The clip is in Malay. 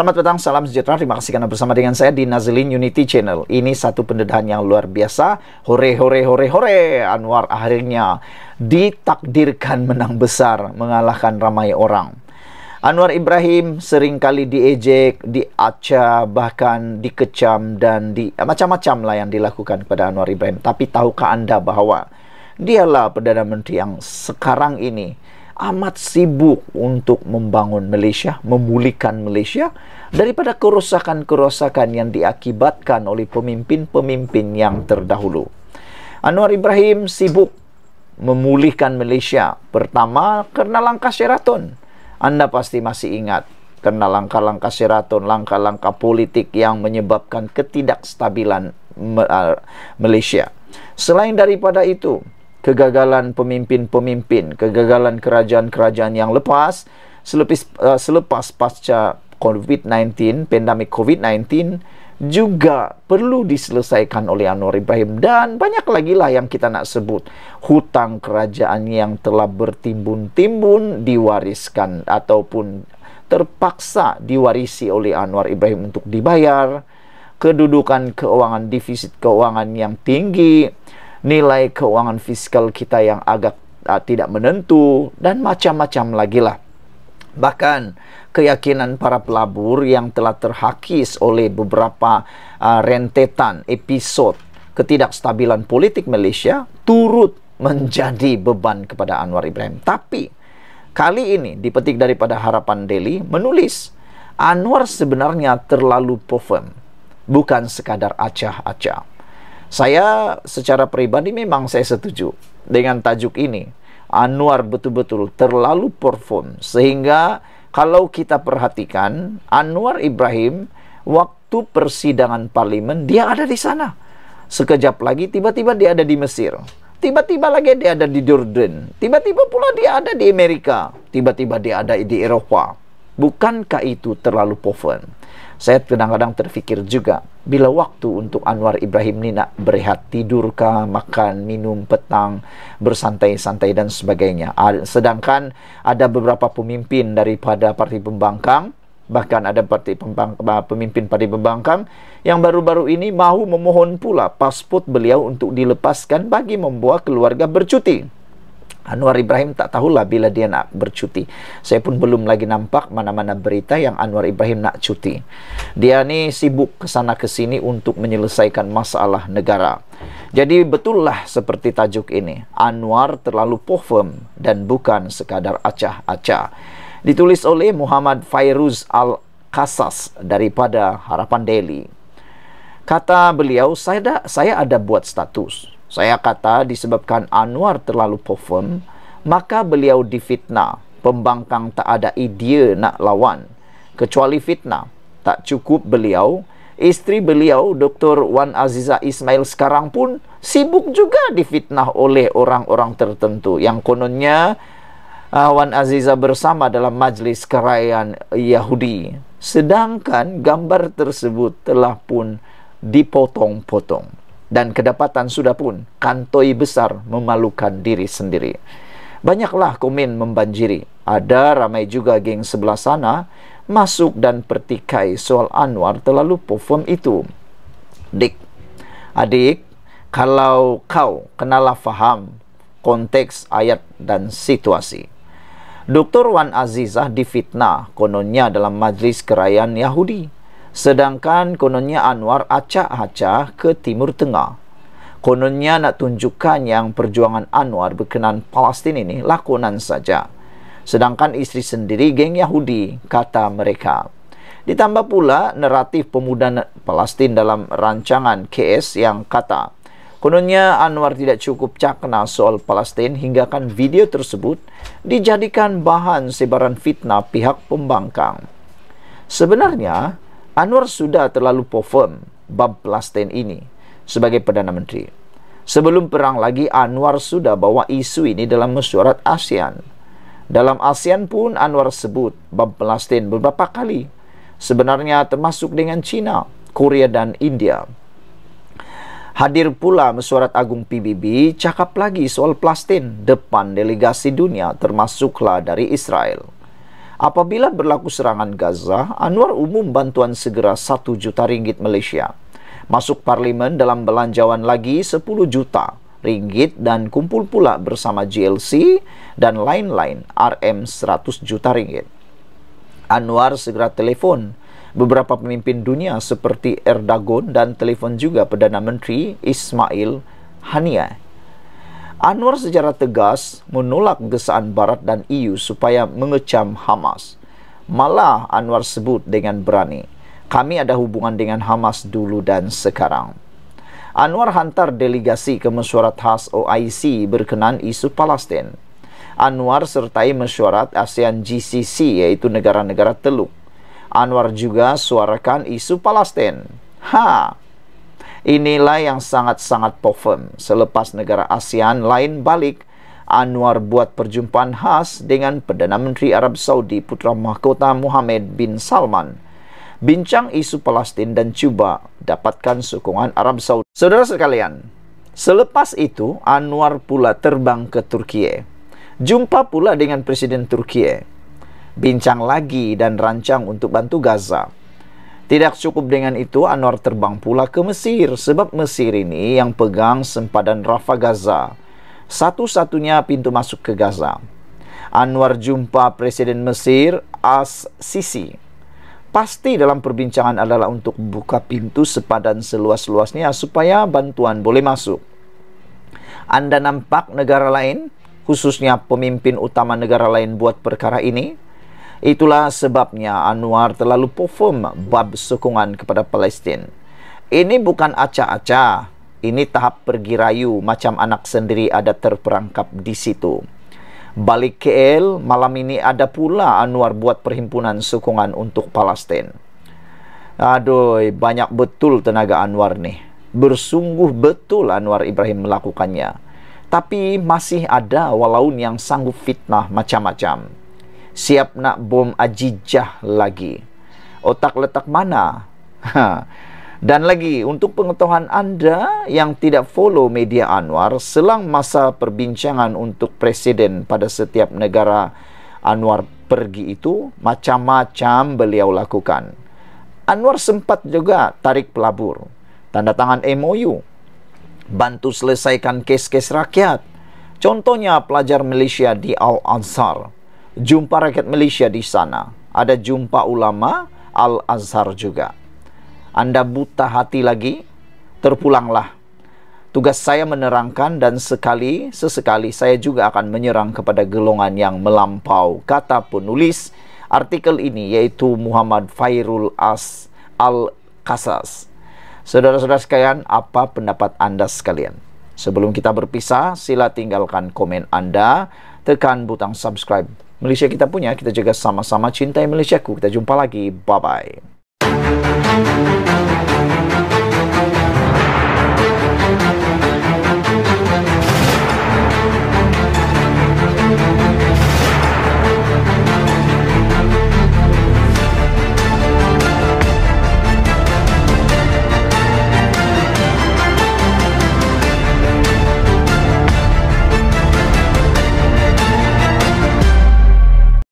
Selamat petang, salam sejahtera. Terima kasih karena bersama dengan saya di Nazilin Unity Channel. Ini satu pendedahan yang luar biasa. Hore, hore, hore, hore. Anwar akhirnya ditakdirkan menang besar mengalahkan ramai orang. Anwar Ibrahim seringkali diejek, diacah, bahkan dikecam dan di macam-macam lah yang dilakukan kepada Anwar Ibrahim. Tapi tahukah anda bahwa dialah Perdana Menteri yang sekarang ini amat sibuk untuk membangun Malaysia, memulihkan Malaysia daripada kerosakan-kerosakan yang diakibatkan oleh pemimpin-pemimpin yang terdahulu. Anwar Ibrahim sibuk memulihkan Malaysia pertama kerana langkah Sheraton. Anda pasti masih ingat kerana langkah-langkah Sheraton, langkah-langkah politik yang menyebabkan ketidakstabilan uh, Malaysia. Selain daripada itu, kegagalan pemimpin-pemimpin, kegagalan kerajaan-kerajaan yang lepas selepas uh, selepas pasca COVID-19, pandemik COVID-19 juga perlu diselesaikan oleh Anwar Ibrahim dan banyak lagi lah yang kita nak sebut hutang kerajaan yang telah bertimbun-timbun diwariskan ataupun terpaksa diwarisi oleh Anwar Ibrahim untuk dibayar kedudukan keuangan defisit keuangan yang tinggi nilai keuangan fiskal kita yang agak uh, tidak menentu dan macam-macam lagi lah. Bahkan keyakinan para pelabur yang telah terhakis oleh beberapa uh, rentetan episod ketidakstabilan politik Malaysia turut menjadi beban kepada Anwar Ibrahim. Tapi kali ini dipetik daripada harapan Delhi menulis Anwar sebenarnya terlalu perform bukan sekadar acah-acah. Saya secara pribadi memang saya setuju dengan tajuk ini. Anwar betul-betul terlalu perform sehingga kalau kita perhatikan Anwar Ibrahim waktu persidangan parlemen dia ada di sana. Sekejap lagi tiba-tiba dia ada di Mesir. Tiba-tiba lagi dia ada di Jordan. Tiba-tiba pula dia ada di Amerika. Tiba-tiba dia ada di Eropa Bukankah itu terlalu poven? Saya kadang-kadang terfikir juga, bila waktu untuk Anwar Ibrahim ini nak berehat tidur kah, makan, minum, petang, bersantai-santai dan sebagainya. Ah, sedangkan ada beberapa pemimpin daripada Parti Pembangkang, bahkan ada parti pembang, pemimpin Parti Pembangkang yang baru-baru ini mahu memohon pula pasport beliau untuk dilepaskan bagi membawa keluarga bercuti. Anwar Ibrahim tak tahulah bila dia nak bercuti. Saya pun belum lagi nampak mana-mana berita yang Anwar Ibrahim nak cuti. Dia ni sibuk ke sana ke sini untuk menyelesaikan masalah negara. Jadi betul lah seperti tajuk ini. Anwar terlalu pofem dan bukan sekadar acah-acah. Ditulis oleh Muhammad Fairuz Al-Kasas daripada Harapan Daily. Kata beliau, saya ada, saya ada buat status. Saya kata disebabkan Anwar terlalu perform, maka beliau difitnah. Pembangkang tak ada idea nak lawan. Kecuali fitnah. Tak cukup beliau. Isteri beliau, Dr. Wan Aziza Ismail sekarang pun sibuk juga difitnah oleh orang-orang tertentu. Yang kononnya uh, Wan Aziza bersama dalam majlis kerayaan Yahudi. Sedangkan gambar tersebut telah pun dipotong-potong dan kedapatan sudah pun kantoi besar memalukan diri sendiri. Banyaklah komen membanjiri. Ada ramai juga geng sebelah sana masuk dan pertikai soal Anwar terlalu perform itu. Dik, adik, kalau kau kenalah faham konteks ayat dan situasi. Dr. Wan Azizah difitnah kononnya dalam majlis kerayaan Yahudi. Sedangkan kononnya Anwar acak-acak ke Timur Tengah. Kononnya nak tunjukkan yang perjuangan Anwar berkenan Palestin ini lakonan saja. Sedangkan isteri sendiri geng Yahudi, kata mereka. Ditambah pula naratif pemuda Palestin dalam rancangan KS yang kata Kononnya Anwar tidak cukup cakna soal Palestin hingga kan video tersebut dijadikan bahan sebaran fitnah pihak pembangkang. Sebenarnya, Anwar sudah terlalu perform Bab Plastin ini sebagai Perdana Menteri. Sebelum perang lagi, Anwar sudah bawa isu ini dalam mesyuarat ASEAN. Dalam ASEAN pun Anwar sebut Bab Plastin beberapa kali. Sebenarnya termasuk dengan China, Korea dan India. Hadir pula mesyuarat agung PBB cakap lagi soal Plastin depan delegasi dunia termasuklah dari Israel apabila berlaku serangan Gaza, Anwar umum bantuan segera 1 juta ringgit Malaysia. Masuk parlimen dalam belanjawan lagi 10 juta ringgit dan kumpul pula bersama GLC dan lain-lain RM100 juta ringgit. Anwar segera telefon beberapa pemimpin dunia seperti Erdogan dan telefon juga Perdana Menteri Ismail Haniyeh. Anwar secara tegas menolak gesaan Barat dan EU supaya mengecam Hamas. Malah Anwar sebut dengan berani, kami ada hubungan dengan Hamas dulu dan sekarang. Anwar hantar delegasi ke mesyuarat khas OIC berkenaan isu Palestin. Anwar sertai mesyuarat ASEAN GCC iaitu negara-negara teluk. Anwar juga suarakan isu Palestin. Ha, Inilah yang sangat-sangat pofem. Selepas negara ASEAN lain balik, Anwar buat perjumpaan khas dengan Perdana Menteri Arab Saudi Putra Mahkota Muhammad bin Salman. Bincang isu Palestin dan cuba dapatkan sokongan Arab Saudi. Saudara sekalian, selepas itu Anwar pula terbang ke Turkiye. Jumpa pula dengan Presiden Turkiye. Bincang lagi dan rancang untuk bantu Gaza. Tidak cukup dengan itu, Anwar terbang pula ke Mesir sebab Mesir ini yang pegang sempadan Rafa Gaza. Satu-satunya pintu masuk ke Gaza. Anwar jumpa Presiden Mesir As-Sisi. Pasti dalam perbincangan adalah untuk buka pintu sepadan seluas-luasnya supaya bantuan boleh masuk. Anda nampak negara lain, khususnya pemimpin utama negara lain buat perkara ini? Itulah sebabnya Anwar terlalu perform bab sokongan kepada Palestin. Ini bukan acah-acah. Ini tahap pergi rayu macam anak sendiri ada terperangkap di situ. Balik KL, malam ini ada pula Anwar buat perhimpunan sokongan untuk Palestin. Aduh, banyak betul tenaga Anwar nih. Bersungguh betul Anwar Ibrahim melakukannya. Tapi masih ada walaupun yang sanggup fitnah macam-macam siap nak bom ajijah lagi. Otak letak mana? Ha. Dan lagi, untuk pengetahuan anda yang tidak follow media Anwar, selang masa perbincangan untuk presiden pada setiap negara Anwar pergi itu, macam-macam beliau lakukan. Anwar sempat juga tarik pelabur, tanda tangan MOU, bantu selesaikan kes-kes rakyat. Contohnya pelajar Malaysia di Al-Ansar, jumpa rakyat Malaysia di sana. Ada jumpa ulama Al-Azhar juga. Anda buta hati lagi, terpulanglah. Tugas saya menerangkan dan sekali sesekali saya juga akan menyerang kepada gelongan yang melampau. Kata penulis artikel ini yaitu Muhammad Fairul As Al-Kasas. Saudara-saudara sekalian, apa pendapat Anda sekalian? Sebelum kita berpisah, sila tinggalkan komen Anda, tekan butang subscribe Malaysia kita punya, kita jaga sama-sama cintai Malaysiaku. Kita jumpa lagi. Bye-bye.